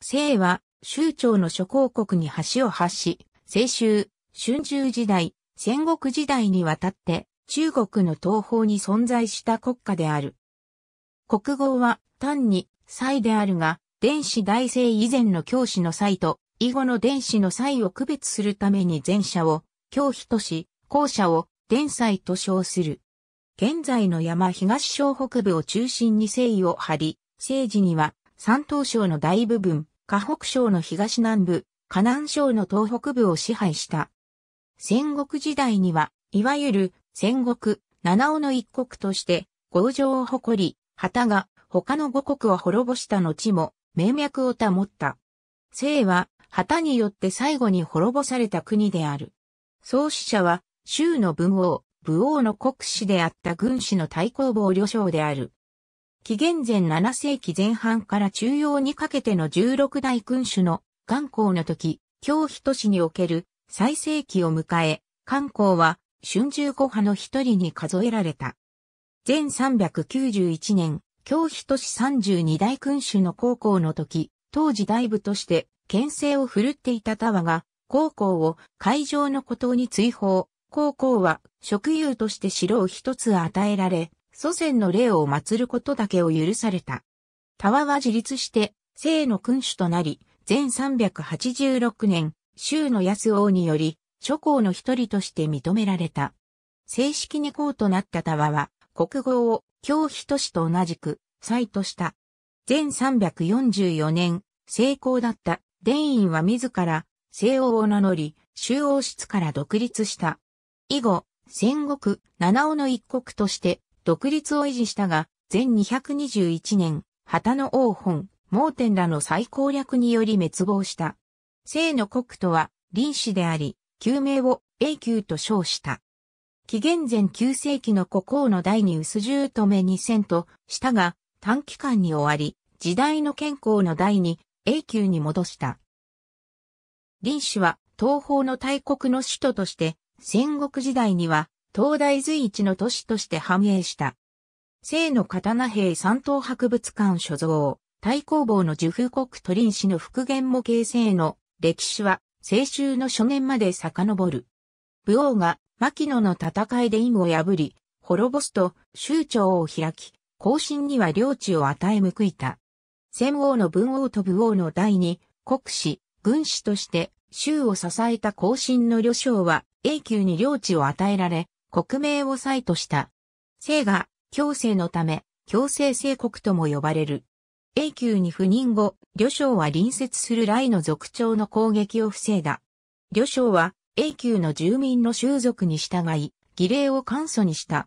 聖は、州長の諸公国に橋を発し、清州、春秋時代、戦国時代にわたって、中国の東方に存在した国家である。国号は、単に、祭であるが、電子大聖以前の教師の祭と、以後の電子の祭を区別するために前者を、教費とし、後者を、伝祭と称する。現在の山東省北部を中心に聖意を張り、政治には山東省の大部分、河北省の東南部、河南省の東北部を支配した。戦国時代には、いわゆる戦国、七尾の一国として、合城を誇り、旗が他の五国を滅ぼした後も、名脈を保った。姓は、旗によって最後に滅ぼされた国である。創始者は、州の文王、武王の国士であった軍師の対公防旅将である。紀元前7世紀前半から中央にかけての16代君主の元光の時、京日都市における最盛期を迎え、漢光は春秋五派の一人に数えられた。前391年、京日都市32代君主の高校の時、当時大部として、牽制を振るっていたタワが、高校を会場の孤島に追放。高校は、職有として城を一つ与えられ、祖先の霊を祀ることだけを許された。タワは自立して、聖の君主となり、全386年、州の安王により、諸侯の一人として認められた。正式に公となったタワは、国号を京日都市と同じく、祭とした。全344年、成功だった伝院は自ら、西王を名乗り、周王室から独立した。以後、戦国、七尾の一国として、独立を維持したが、全221年、旗の王本、盲点らの再攻略により滅亡した。聖の国とは、臨死であり、救命を永久と称した。紀元前9世紀の国王の第に薄十止め2000としたが、短期間に終わり、時代の健康の第に永久に戻した。臨死は東方の大国の首都として、戦国時代には東大随一の都市として繁栄した。清の刀兵三島博物館所蔵、太工房の受風国鳥林市の復元模型聖の歴史は、青州の初年まで遡る。武王が牧野の戦いで陰を破り、滅ぼすと州長を開き、後進には領地を与え報いた。戦王の文王と武王の第二、国史、軍士として、州を支えた後進の旅将は永久に領地を与えられ、国名をイとした。姓が、強制のため、強制聖国とも呼ばれる。永久に赴任後、旅将は隣接する雷の族長の攻撃を防いだ。旅将は、永久の住民の習俗に従い、儀礼を簡素にした。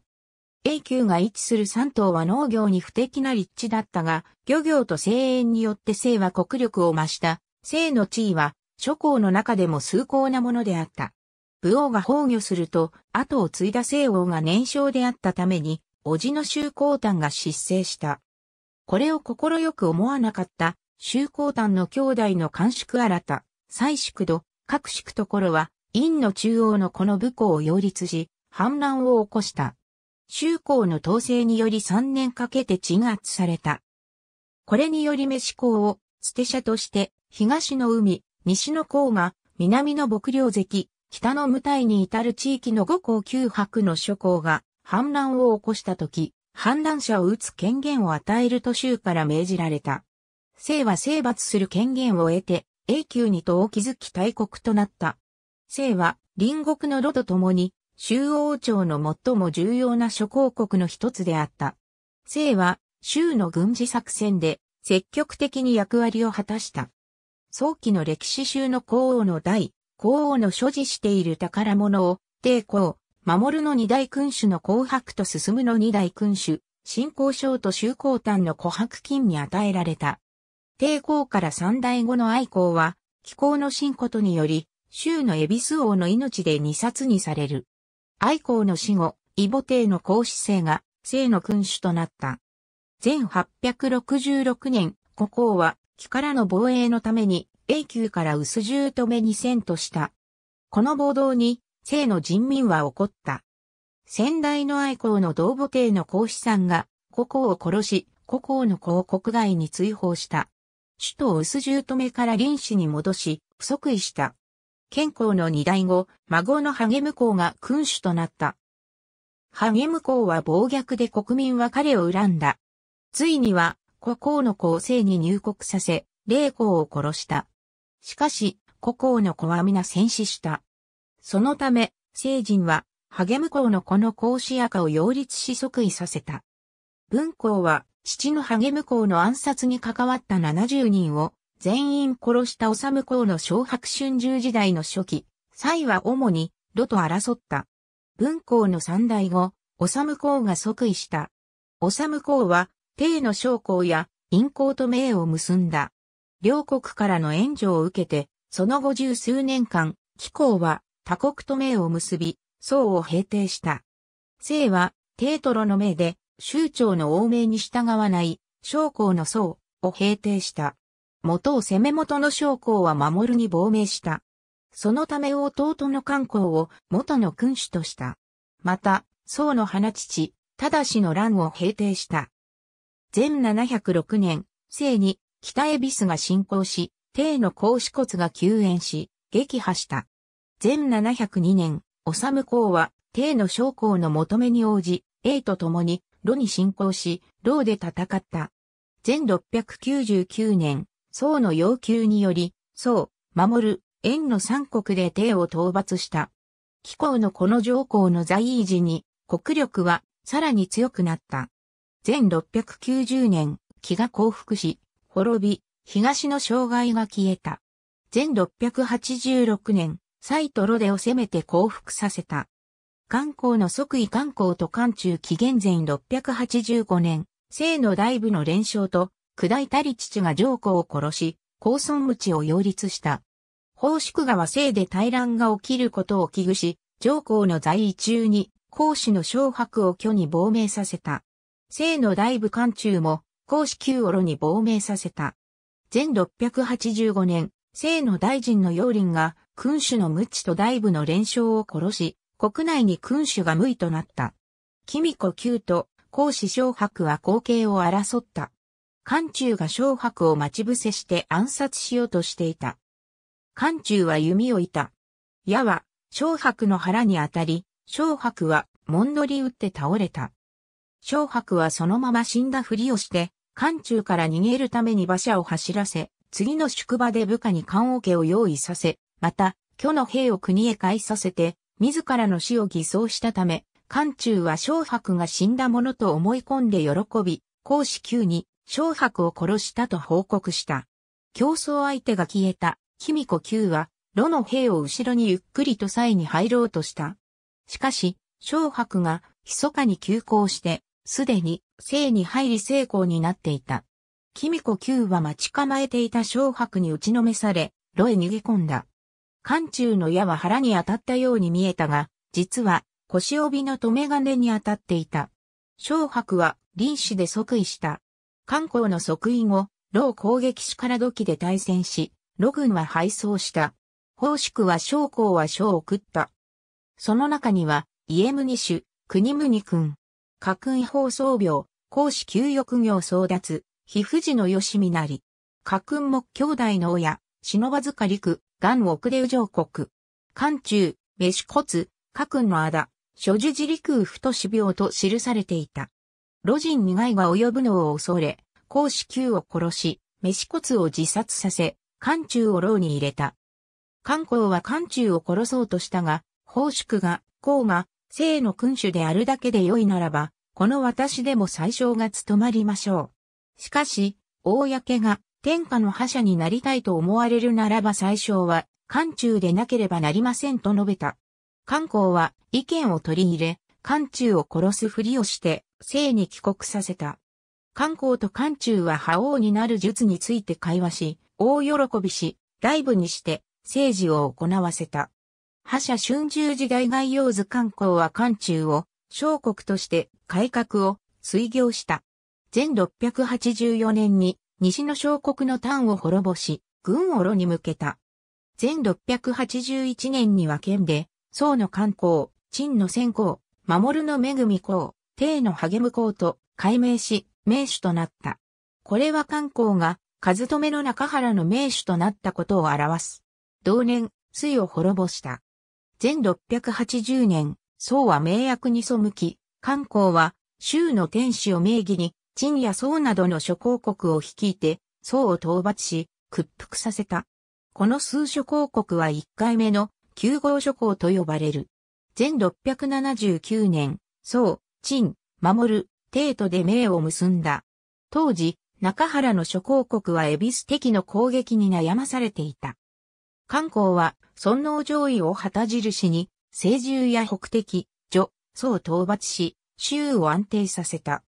永久が位置する三島は農業に不敵な立地だったが、漁業と声援によって姓は国力を増した。姓の地位は、諸侯の中でも崇高なものであった。武王が崩御すると、後を継いだ西王が年少であったために、叔父の周公丹が失勢した。これを快く思わなかった、周公丹の兄弟の官宿新た、蔡宿度、各宿ところは、院の中央のこの武功を擁立し、反乱を起こした。周公の統制により3年かけて鎮圧された。これにより飯公を、捨て者として、東の海、西の公が、南の牧領関、北の無体に至る地域の五港九白の諸港が反乱を起こした時、反乱者を撃つ権限を与えると州から命じられた。姓は征伐する権限を得て、永久に党を築き大国となった。姓は隣国の炉と共に、州王朝の最も重要な諸公国の一つであった。姓は州の軍事作戦で積極的に役割を果たした。早期の歴史州の皇后の第皇后の所持している宝物を、帝皇、守の二大君主の紅白と進むの二大君主、新皇賞と修皇丹の琥珀金に与えられた。帝皇から三代後の愛皇は、気候の新ことにより、州の恵比寿王の命で二冊にされる。愛皇の死後、異母帝の皇子姓が、聖の君主となった。全866年、国皇は、木からの防衛のために、永久から薄十止めに遷とした。この暴動に、生の人民は怒った。先代の愛好の同母帝の孔子さんが、故郷を殺し、故郷の子を国外に追放した。首都を薄十止めから臨死に戻し、不足位した。健康の二代後、孫の励む公が君主となった。励む公は暴虐で国民は彼を恨んだ。ついには、故郷の子を生に入国させ、霊公を殺した。しかし、故郷の子は皆戦死した。そのため、聖人は、励む校の子の孔子赤を擁立し即位させた。文公は、父の励む校の暗殺に関わった70人を、全員殺した治校の小白春秋時代の初期、際は主に、炉と争った。文公の三代後、治校が即位した。治校は、帝の将校や、陰公と名を結んだ。両国からの援助を受けて、その後十数年間、貴公は他国と名を結び、宋を平定した。姓は、テートロの命で、州長の王命に従わない、将校の宋を平定した。元を攻め元の将校は守るに亡命した。そのため弟の官公を元の君主とした。また、宋の花父、ただしの乱を平定した。全706年、生に、北エビスが侵攻し、帝の孔子骨が救援し、撃破した。前702年、治公は、帝の将校の求めに応じ、英と共に、炉に侵攻し、炉で戦った。前699年、宋の要求により、宋、守る、縁の三国で帝を討伐した。貴公のこの上皇の在位時に、国力はさらに強くなった。前690年、気が降伏し、滅び、東の障害が消えた。全686年、サイとロデを攻めて降伏させた。観光の即位観光と観中紀元前685年、聖の大部の連勝と、下いたり父が上皇を殺し、高村無知を擁立した。宝宿川聖で対乱が起きることを危惧し、上皇の在位中に、孔子の昇白を虚に亡命させた。聖の大部漢中も、公子旧オロに亡命させた。全685年、聖の大臣の要林が君主の無知と大部の連勝を殺し、国内に君主が無意となった。君子旧と公子小白は後継を争った。漢中が小白を待ち伏せして暗殺しようとしていた。漢中は弓を射た。矢は小白の腹に当たり、小白は門どり打って倒れた。小白はそのまま死んだふりをして、艦中から逃げるために馬車を走らせ、次の宿場で部下に棺桶を用意させ、また、巨の兵を国へ返させて、自らの死を偽装したため、艦中は小白が死んだものと思い込んで喜び、公子級に小白を殺したと報告した。競争相手が消えた、卑弥呼宮は、炉の兵を後ろにゆっくりと際に入ろうとした。しかし、小白が、密かに急行して、すでに、生に入り成功になっていた。キミコ Q は待ち構えていた小白に打ちのめされ、炉へ逃げ込んだ。寒中の矢は腹に当たったように見えたが、実は腰帯の留め金に当たっていた。小白は臨死で即位した。観光の即位後、老攻撃士から土器で対戦し、炉軍は敗走した。宝宿は将校は将を送った。その中には、家エムニシュ、ニ君、家訓放送病、公子旧翼業争奪、非富士の吉見なり。家訓木兄弟の親、忍ばずか陸、元奥出上国。漢中、飯骨、家訓のあだ、諸樹自陸と死病と記されていた。路人に害が及ぶのを恐れ、公子旧を殺し、飯骨を自殺させ、漢中を牢に入れた。漢公は漢中を殺そうとしたが、宝宿が、公が、生の君主であるだけで良いならば、この私でも最小が務まりましょう。しかし、公が天下の覇者になりたいと思われるならば最小は漢中でなければなりませんと述べた。漢公は意見を取り入れ、漢中を殺すふりをして、生に帰国させた。漢公と漢中は覇王になる術について会話し、大喜びし、大部にして、政治を行わせた。覇者春秋時代概要図漢公は漢中を小国として改革を遂行した。全684年に西の小国の丹を滅ぼし、軍を炉に向けた。全681年には県で、宋の観光、陳の先行、守の恵み公、帝の励む公と改名し、名手となった。これは観光が、数止めの中原の名手となったことを表す。同年、水を滅ぼした。全680年、宋は名約に背き、漢公は、州の天使を名義に、陳や宋などの諸公国を率いて、宋を討伐し、屈服させた。この数諸公国は一回目の九号諸公と呼ばれる。全679年、宋、陳、守る、帝都で名を結んだ。当時、中原の諸公国は恵比寿敵の攻撃に悩まされていた。観光は、尊王上位を旗印に、西獣や北敵、女、宋討伐し、州を安定させた。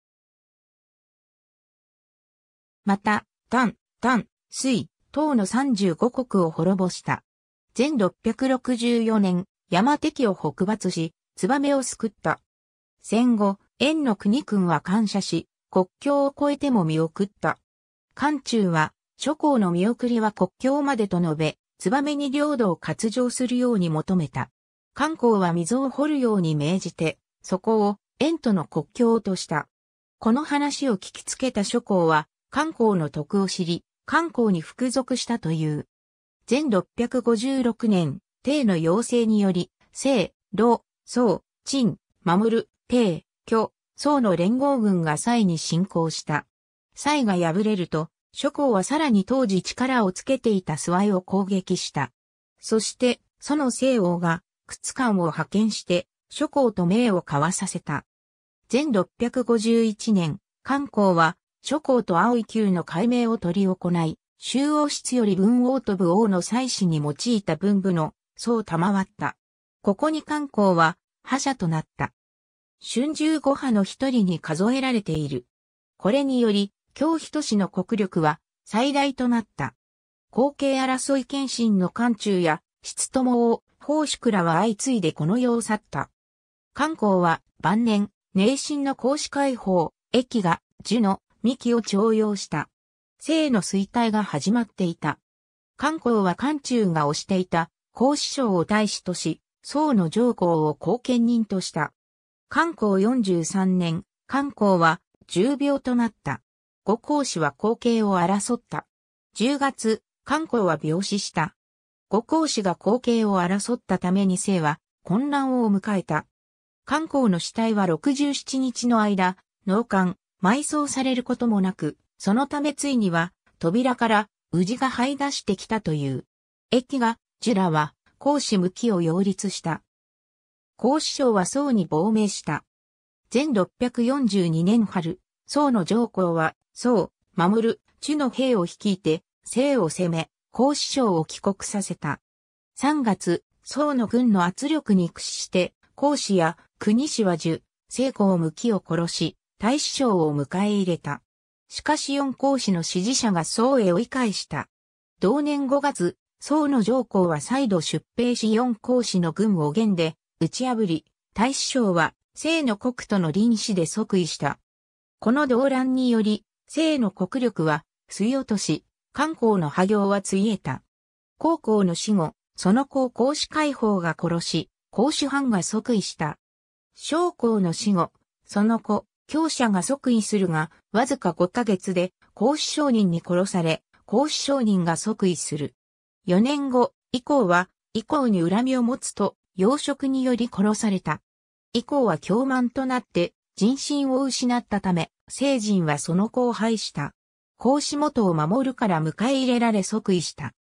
また、丹、丹、水、唐の35国を滅ぼした。全664年、山敵を北伐し、燕を救った。戦後、円の国君は感謝し、国境を越えても見送った。漢中は、諸侯の見送りは国境までと述べ、燕に領土を割譲するように求めた。漢光は溝を掘るように命じて、そこを縁との国境とした。この話を聞きつけた諸侯は、漢光の徳を知り、漢光に服属したという。前656年、帝の要請により、聖、老、宋、陳、守、る、帝、巨、宋の連合軍が蔡に侵攻した。蔡が敗れると、諸侯はさらに当時力をつけていた諏訪を攻撃した。そして、その聖王が、屈官を派遣して、諸侯と名を交わさせた。全651年、漢公は、諸侯と青い旧の改名を取り行い、周王室より文王と武王の祭祀に用いた文部の、そう賜った。ここに漢公は、覇者となった。春秋五派の一人に数えられている。これにより、京人氏の国力は、最大となった。後継争い謙信の漢中や、質友を奉祝らは相次いでこの世を去った。漢光は晩年、内心の孔子解放、駅が、樹の、幹を徴用した。生の衰退が始まっていた。観光は漢中が推していた、孔子賞を大使とし、宋の上皇を後見人とした。観光43年、観光は重病となった。五孔子は後継を争った。10月、観光は病死した。五皇子が後継を争ったために姓は混乱を迎えた。漢光の死体は67日の間、農館、埋葬されることもなく、そのためついには扉から宇治が這い出してきたという。駅が、ジュラは、孔子向きを擁立した。孔子省は宋に亡命した。全642年春、宋の上皇は、宋、守る、地の兵を率いて、西を攻め、孔子省を帰国させた。3月、宋の軍の圧力に屈して、孔子や国氏は樹、聖公無きを殺し、大師省を迎え入れた。しかし四孔子の支持者が宋へ追い返した。同年5月、宋の上皇は再度出兵し四孔子の軍を元で打ち破り、大師省は聖の国との臨死で即位した。この動乱により、聖の国力は、水落とし、漢光の破行はついえた。高校の死後、その子を孔子解放が殺し、孔子藩が即位した。将校の死後、その子、強者が即位するが、わずか5ヶ月で孔子商人に殺され、孔子商人が即位する。4年後、以降は、以降に恨みを持つと、養殖により殺された。以降は凶慢となって、人心を失ったため、聖人はその子を廃した。孔子元を守るから迎え入れられ即位した。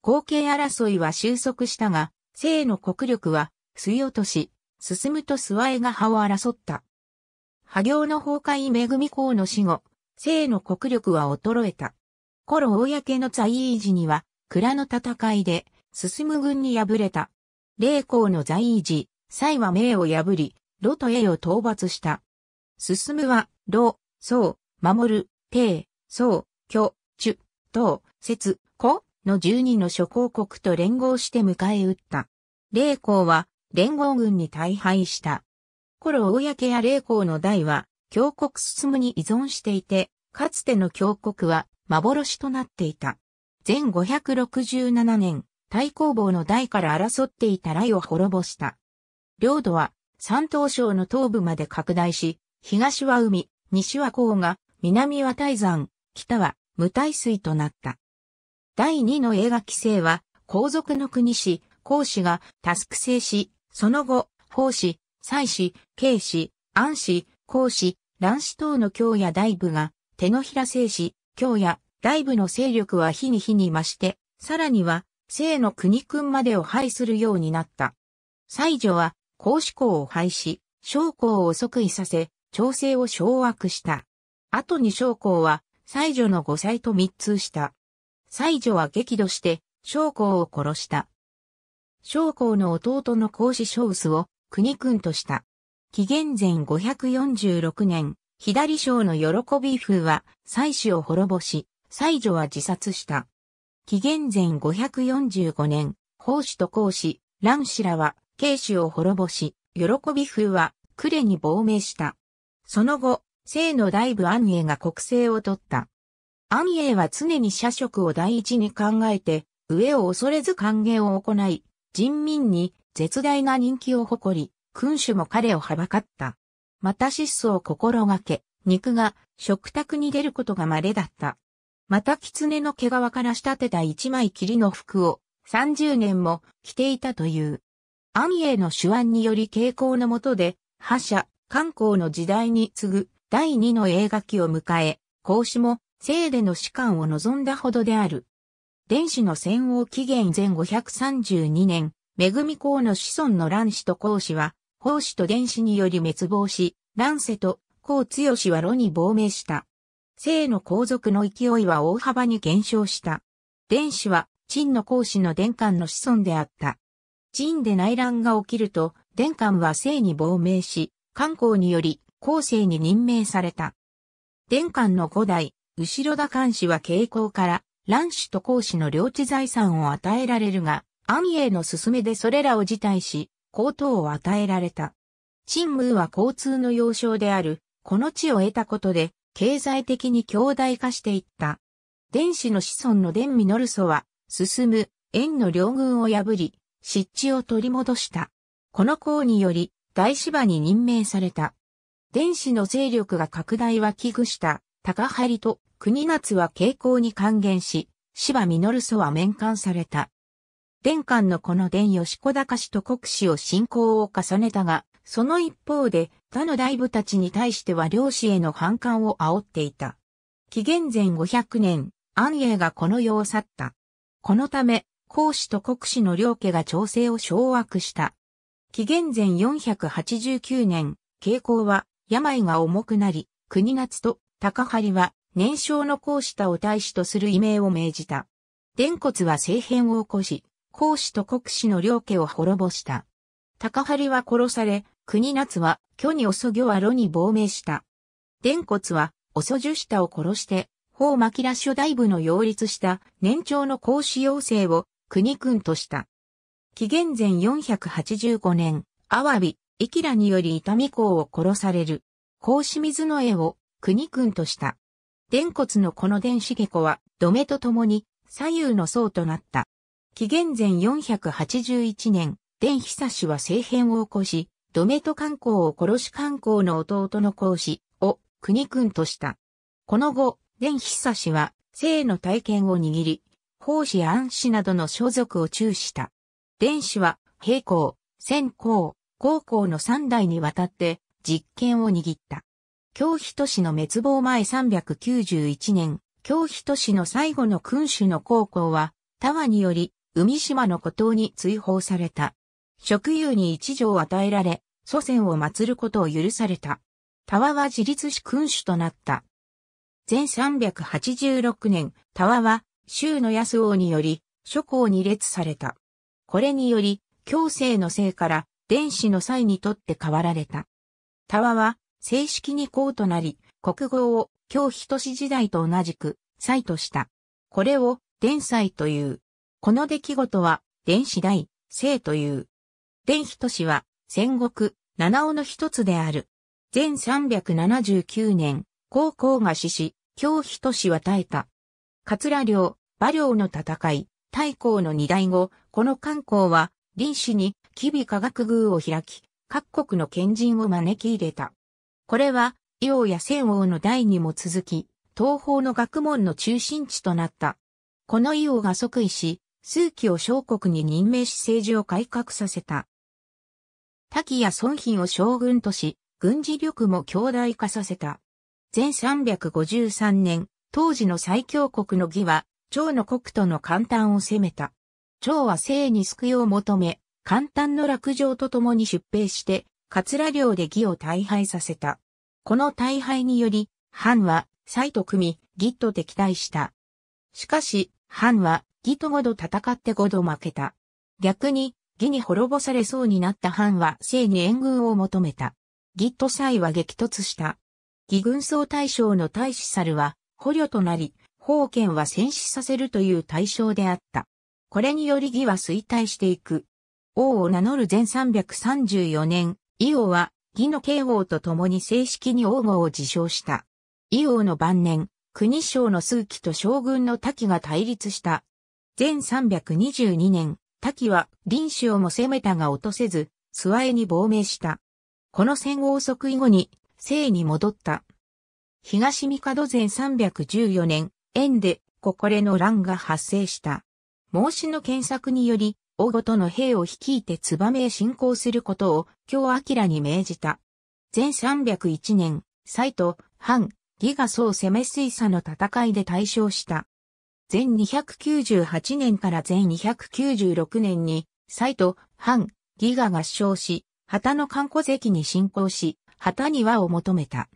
後継争いは収束したが、生の国力は、い落とし、進むと諏訪江が葉を争った。波行の崩壊恵み公の死後、生の国力は衰えた。頃公の在位時には、蔵の戦いで、進む軍に敗れた。霊公の在位時、蔡は明を破り、ロと栄を討伐した。進むは、老、宋、守る、帝、宋、巨、中、東、節、古の十二の諸公国と連合して迎え撃った。霊光は連合軍に大敗した。頃公や霊光の代は、強国進むに依存していて、かつての強国は幻となっていた。全567年、太公望の代から争っていた雷を滅ぼした。領土は山東省の東部まで拡大し、東は海、西は黄河、南は大山、北は無耐水となった。第二の映画規制は、皇族の国士、皇子がタスク制し、その後、法子、祭子、慶子、安子、皇子、乱子等の京や大部が、手のひら制し、京や大部の勢力は日に日に増して、さらには、生の国君までを廃するようになった。西女は、皇子校を廃し、将校を即位させ、調整を掌握した。後に将校は、西女の五妻と密通した。西女は激怒して、将校を殺した。将校の弟の孔子小臼を国君とした。紀元前546年、左将の喜び風は、妻子を滅ぼし、妻女は自殺した。紀元前545年、孔子と孔子、乱子らは、慶子を滅ぼし、喜び風は、呉に亡命した。その後、生の大部安永が国政を取った。安永は常に社職を第一に考えて、上を恐れず歓迎を行い、人民に絶大な人気を誇り、君主も彼をはばかった。また質素を心がけ、肉が食卓に出ることが稀だった。また狐の毛皮から仕立てた一枚霧の服を30年も着ていたという。安永の手腕により傾向のもとで、覇者、観光の時代に次ぐ第2の映画期を迎え、孔子も聖での士官を望んだほどである。伝子の戦王紀元前532年、恵公の子孫の乱子と孔子は、孔子と伝子により滅亡し、乱世と孔強氏は炉に亡命した。生の皇族の勢いは大幅に減少した。伝子は、陳の孔子の伝官の子孫であった。陳で内乱が起きると、伝官は生に亡命し、漢公により後世に任命された。殿官の五代、後ろ田官氏は傾向から、乱主と孔氏の領地財産を与えられるが、安永の勧めでそれらを辞退し、皇統を与えられた。陳宮は交通の要衝である、この地を得たことで、経済的に強大化していった。殿子の子孫の伝実祖は、進む、縁の両軍を破り、湿地を取り戻した。この功により、大芝に任命された。電子の勢力が拡大は危惧した、高張と国夏は傾向に還元し、芝実祖は面刊された。伝官のこの伝吉子高氏と国氏を信仰を重ねたが、その一方で他の大部たちに対しては領氏への反感を煽っていた。紀元前500年、安永がこの世を去った。このため、孔氏と国氏の両家が調整を掌握した。紀元前489年、傾向は病が重くなり、国夏と高張は年少の孔子田を大使とする異名を命じた。伝骨は政変を起こし、孔子と国子の両家を滅ぼした。高張は殺され、国夏は、虚に遅魚は炉に亡命した。伝骨は、遅樹下を殺して、法巻ら初大部の擁立した年長の孔子要請を国君とした。紀元前485年、アワビ、イキラにより伊丹公を殺される。孔子水の絵を国君とした。伝骨のこの伝子下子は土目と共に左右の層となった。紀元前481年、伝久氏は政変を起こし、土目と観光を殺し観光の弟の孔子を国君とした。この後、伝久氏は生の体験を握り、孔子安氏などの所属を中した。伝子は平行、先行、高校の三代にわたって実権を握った。京都市の滅亡前391年、京都市の最後の君主の高校は、タワにより、海島の孤島に追放された。職有に一条与えられ、祖先を祀ることを許された。タワは自立し君主となった。全386年、タワは、州の安王により、諸侯に列された。これにより、強制のせいから、伝子の際にとって変わられた。タワは正式に公となり、国語を京都市時代と同じく、祭とした。これを伝祭という。この出来事は、伝子大、生という。伝都市は、戦国、七尾の一つである。全379年、高校が死し、京都市は耐えた。桂領、馬領の戦い、太閤の二代後、この観光は、林氏に吉備科学宮を開き、各国の賢人を招き入れた。これは、伊王や仙王の代にも続き、東方の学問の中心地となった。この伊王が即位し、数奇を小国に任命し政治を改革させた。滝や孫賓を将軍とし、軍事力も強大化させた。前353年、当時の最強国の義は、趙の国との簡単を攻めた。趙は生に救いを求め、簡単の落城とともに出兵して、桂領で義を大敗させた。この大敗により、藩は、蔡と組み、義と敵対した。しかし、藩は、義と5度戦って5度負けた。逆に、義に滅ぼされそうになった藩は、生に援軍を求めた。義と蔡は激突した。義軍総大将の大使猿は、捕虜となり、宝剣は戦死させるという対象であった。これにより義は衰退していく。王を名乗る前334年、伊王は、義の慶王と共に正式に王号を自称した。伊王の晩年、国将の数奇と将軍の滝が対立した。前322年、滝は臨州をも攻めたが落とせず、諏訪江に亡命した。この戦王即位後に、生に戻った。東三角前314年、縁で、ここれの乱が発生した。孟子の検索により、大ごとの兵を率いて燕へ侵攻することを京明に命じた。前301年、斎と藩、義が総攻め水佐の戦いで大勝した。前298年から前296年に、斎と藩、義が合唱し、旗の観光関に侵攻し、旗にを求めた。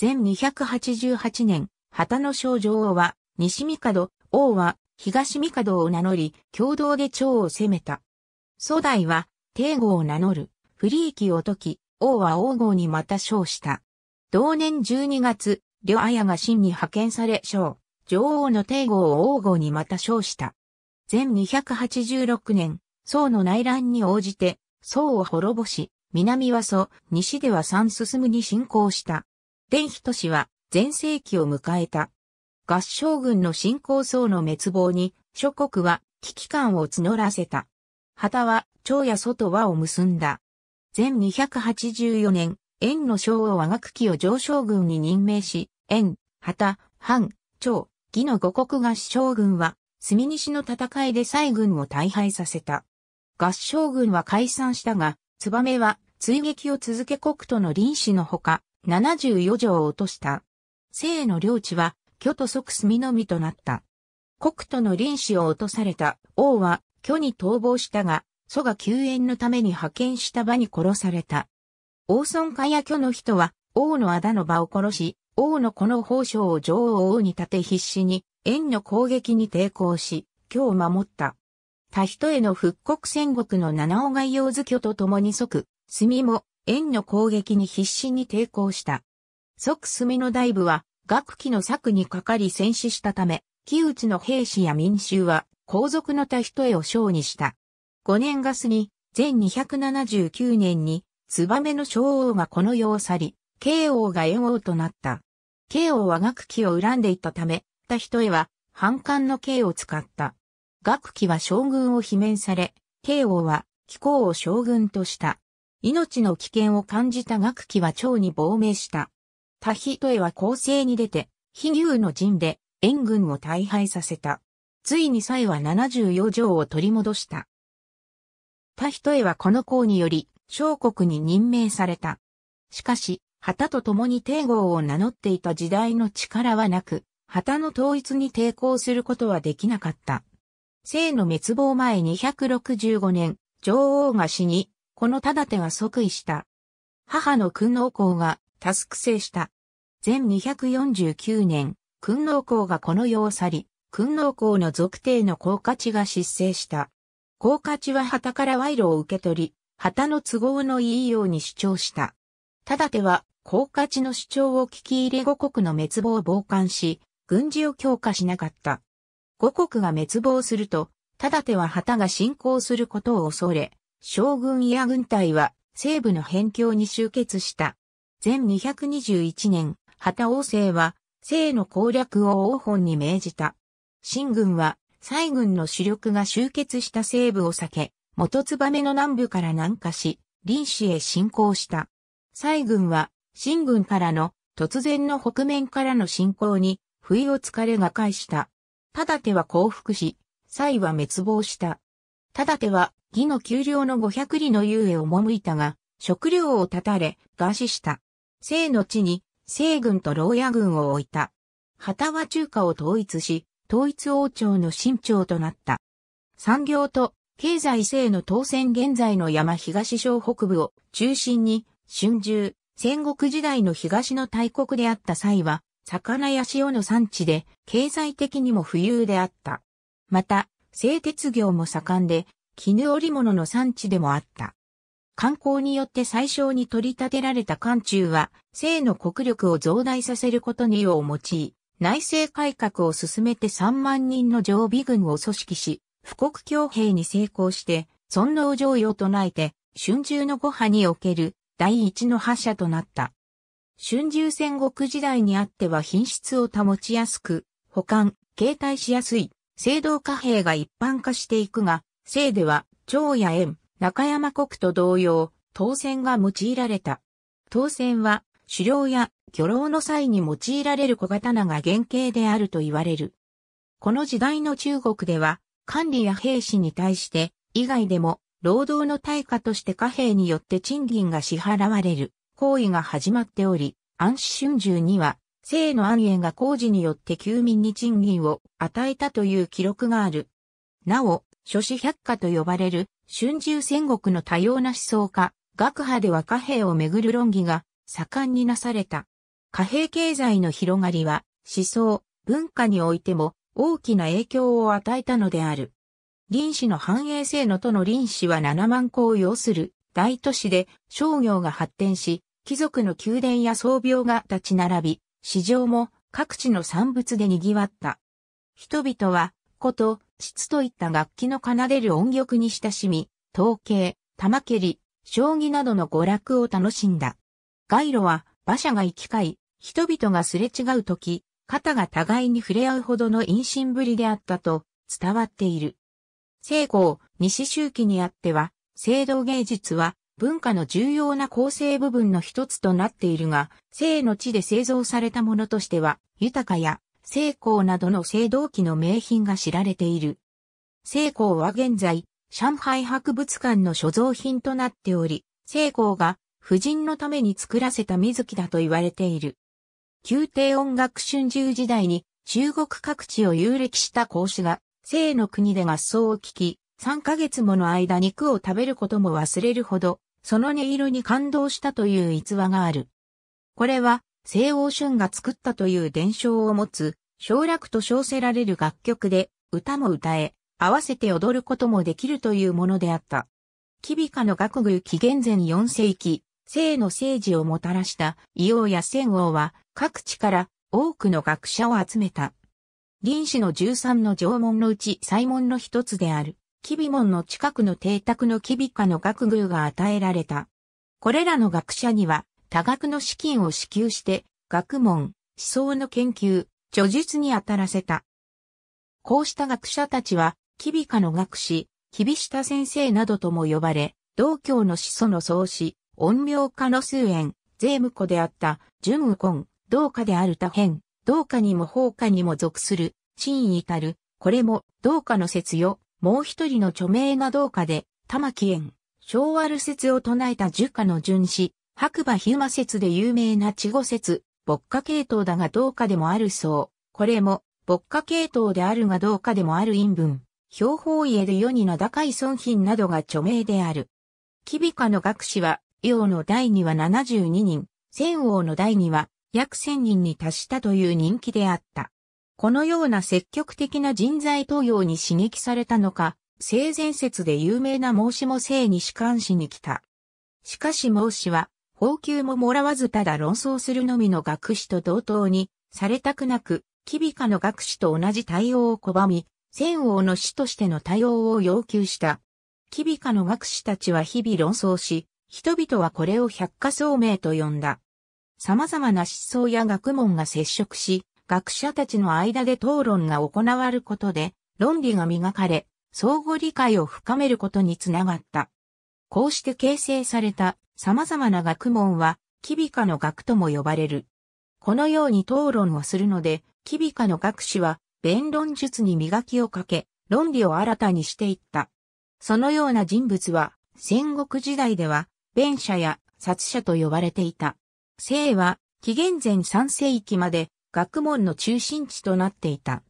前288年、旗の少女王は、西角、王は、東帝を名乗り、共同で長を攻めた。祖代は、帝号を名乗る、不利益を解き、王は王号にまた称した。同年12月、両綾が真に派遣され称、女王の帝号を王号にまた称した。全286年、宋の内乱に応じて、宋を滅ぼし、南は祖、西では三進むに進行した。伝人氏は、全盛期を迎えた。合唱軍の進行層の滅亡に、諸国は危機感を募らせた。旗は、長や外和を結んだ。全284年、円の将を和学国を上将軍に任命し、円、旗、藩、長、義の五国合将軍は、住西の戦いで西軍を大敗させた。合将軍は解散したが、燕は追撃を続け国との臨死のほか、74条を落とした。西の領地は虚と即墨のみとなった。国都の臨死を落とされた王は虚に逃亡したが、蘇が救援のために派遣した場に殺された。王孫家や虚の人は王のあだの場を殺し、王のこの宝章を女王王に立て必死に、縁の攻撃に抵抗し、虚を守った。他人への復刻戦国の七尾外洋図虚と共に即、墨も縁の攻撃に必死に抵抗した。即墨の大部は学期の策にかかり戦死したため、木内の兵士や民衆は、皇族の他人へを将にした。5年ガスに、全279年に、燕の小王がこの世を去り、慶王が炎王となった。慶王は学期を恨んでいたため、他人へは、反感の慶を使った。学期は将軍を罷免され、慶王は、貴公を将軍とした。命の危険を感じた学期は蝶に亡命した。タヒトエは攻勢に出て、飛牛の陣で援軍を大敗させた。ついに蔡は74条を取り戻した。タヒトエはこの功により、小国に任命された。しかし、旗と共に帝号を名乗っていた時代の力はなく、旗の統一に抵抗することはできなかった。生の滅亡前265年、女王が死に、このただ手が即位した。母の君王公がタスク制した。全249年、訓納公がこの世を去り、訓納公の属定の高価値が失勢した。高価値は旗から賄賂を受け取り、旗の都合のいいように主張した。ただては、高価値の主張を聞き入れ五国の滅亡を傍観し、軍事を強化しなかった。五国が滅亡すると、ただては旗が侵攻することを恐れ、将軍や軍隊は西部の辺境に集結した。全221年、旗王政は、政の攻略を王本に命じた。新軍は、西軍の主力が集結した西部を避け、元燕の南部から南下し、林市へ侵攻した。西軍は、新軍からの突然の北面からの侵攻に、不意をつかれが返した。ただ手は降伏し、西は滅亡した。ただ手は、義の丘陵の五百里の遊へ赴いたが、食料を断たれ、餓死した。生の地に西軍と牢屋軍を置いた。旗は中華を統一し、統一王朝の新朝となった。産業と経済性の当選現在の山東省北部を中心に、春秋、戦国時代の東の大国であった際は、魚や塩の産地で、経済的にも富裕であった。また、製鉄業も盛んで、絹織物の産地でもあった。観光によって最小に取り立てられた漢中は、性の国力を増大させることにを用い、内政改革を進めて3万人の常備軍を組織し、富国強兵に成功して、尊王攘夷を唱えて、春秋の五派における第一の覇者となった。春秋戦国時代にあっては品質を保ちやすく、保管、携帯しやすい、制度貨幣が一般化していくが、性では、長や縁、中山国と同様、当選が用いられた。当選は、狩猟や漁労の際に用いられる小刀が原型であると言われる。この時代の中国では、管理や兵士に対して、以外でも、労働の対価として貨幣によって賃金が支払われる行為が始まっており、安子春秋には、生の安永が工事によって休民に賃金を与えたという記録がある。なお、諸子百科と呼ばれる、春秋戦国の多様な思想家、学派では貨幣をめぐる論議が盛んになされた。貨幣経済の広がりは、思想、文化においても大きな影響を与えたのである。林氏の繁栄性の都の林氏は7万個を要する大都市で商業が発展し、貴族の宮殿や装病が立ち並び、市場も各地の産物で賑わった。人々は、こと、質といった楽器の奏でる音曲に親しみ、統計、玉蹴り、将棋などの娯楽を楽しんだ。街路は馬車が行き交い、人々がすれ違う時、肩が互いに触れ合うほどの陰心ぶりであったと伝わっている。成功、西周期にあっては、聖堂芸術は文化の重要な構成部分の一つとなっているが、生の地で製造されたものとしては、豊かや聖光などの青銅器の名品が知られている。聖光は現在、上海博物館の所蔵品となっており、聖光が夫人のために作らせた水木だと言われている。宮廷音楽春秋時代に中国各地を遊歴した孔子が、聖の国で合奏を聞き、3ヶ月もの間肉を食べることも忘れるほど、その音色に感動したという逸話がある。これは、西欧春が作ったという伝承を持つ、省略と称せられる楽曲で、歌も歌え、合わせて踊ることもできるというものであった。キビカの学宮紀元前4世紀、聖の聖治をもたらした硫王や仙王は各地から多くの学者を集めた。臨死の13の縄文のうち祭門の一つである、キビ門の近くの邸宅のキビカの学宮が与えられた。これらの学者には、多額の資金を支給して、学問、思想の研究、著述に当たらせた。こうした学者たちは、キビカの学士、キビシタ先生などとも呼ばれ、道教の始祖の創始、音名家の数縁、税務子であった、純コン、道家である他変、道家にも法家にも属する、真意たる、これも道家の説よ、もう一人の著名な道家で、玉木園、昭和る説を唱えた儒家の殉死、白馬ヒュマ説で有名な稚語説、牧歌系統だがどうかでもあるそう。これも、牧歌系統であるがどうかでもある陰文。標本家で世に名高い尊品などが著名である。キビカの学士は、王の第には72人、千王の第には約千人に達したという人気であった。このような積極的な人材登用に刺激されたのか、生前説で有名な孟子も生に士官しに来た。しかし孟子は、報給ももらわずただ論争するのみの学士と同等にされたくなく、キビカの学士と同じ対応を拒み、戦王の死としての対応を要求した。キビカの学士たちは日々論争し、人々はこれを百科聡明と呼んだ。様々な思想や学問が接触し、学者たちの間で討論が行わることで、論理が磨かれ、相互理解を深めることにつながった。こうして形成された様々な学問は、キビカの学とも呼ばれる。このように討論をするので、キビカの学士は、弁論術に磨きをかけ、論理を新たにしていった。そのような人物は、戦国時代では、弁者や殺者と呼ばれていた。姓は、紀元前3世紀まで、学問の中心地となっていた。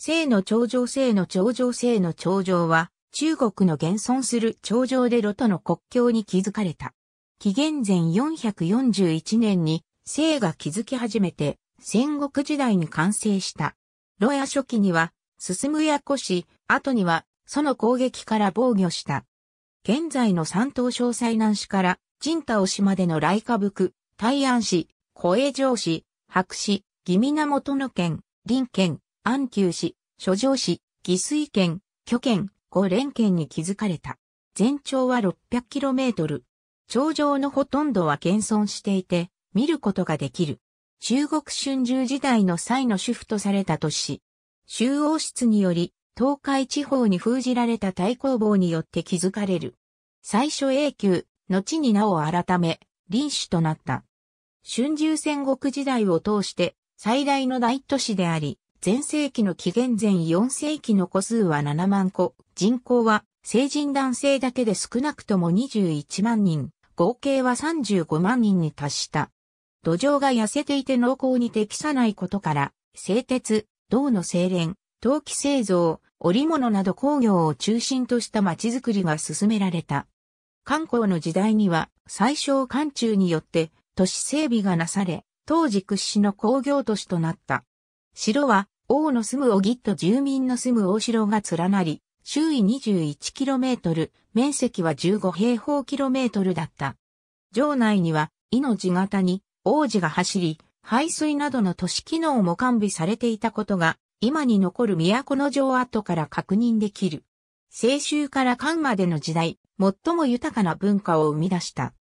姓の頂上姓の頂上姓の頂上は、中国の現存する長城でロとの国境に築かれた。紀元前441年に姓が築き始めて戦国時代に完成した。ロ屋初期には進むや越し、後にはその攻撃から防御した。現在の山東省西南市から陣太市までの雷下伏、大安市、小江城市、白市、義美名元の県、林県、安久市、諸城市、義水県、巨県、五連圏に築かれた。全長は 600km。頂上のほとんどは現存していて、見ることができる。中国春秋時代の際の主婦とされた都市。中央室により、東海地方に封じられた大工棒によって築かれる。最初永久、後になお改め、臨主となった。春秋戦国時代を通して最大の大都市であり、前世紀の紀元前4世紀の個数は7万個、人口は成人男性だけで少なくとも21万人、合計は35万人に達した。土壌が痩せていて濃厚に適さないことから、製鉄、銅の精錬、陶器製造、織物など工業を中心とした町づくりが進められた。観光の時代には、最小漢中によって都市整備がなされ、当時屈指の工業都市となった。城は、王の住む小木と住民の住む大城が連なり、周囲 21km、面積は15平方キロメートルだった。城内には、命型に、王子が走り、排水などの都市機能も完備されていたことが、今に残る都城跡から確認できる。青州から漢までの時代、最も豊かな文化を生み出した。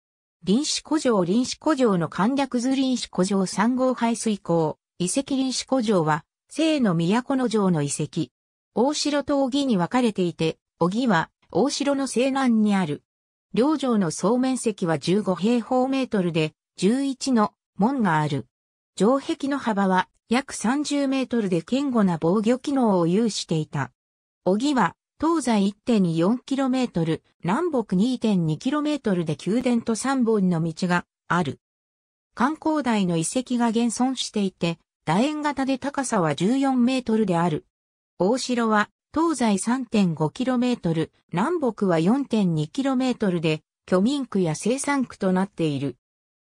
臨死古城臨死古城の簡略図臨死古城3号排水溝、遺跡臨死古城は、聖の都の城の遺跡、大城と小木に分かれていて、小木は大城の西南にある。両城の総面積は15平方メートルで、11の門がある。城壁の幅は約30メートルで堅固な防御機能を有していた。小木は東西 1.24km、南北 2.2km で宮殿と三本の道がある。観光台の遺跡が現存していて、楕円型で高さは14メートルである。大城は東西 3.5km、南北は 4.2km で居民区や生産区となっている。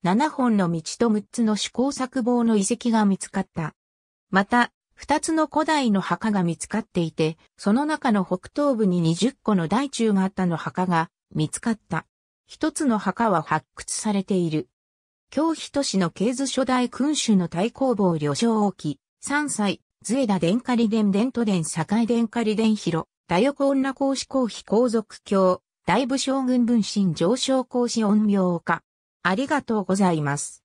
7本の道と6つの試行錯誤の遺跡が見つかった。また、2つの古代の墓が見つかっていて、その中の北東部に20個の大中型の墓が見つかった。一つの墓は発掘されている。京都市の経図初代君主の太公望旅情沖、3歳、ズエダ電仮伝伝都伝境電仮伝広、大横女公子公妃皇族教、大部将軍分身上昇公子音苗家。ありがとうございます。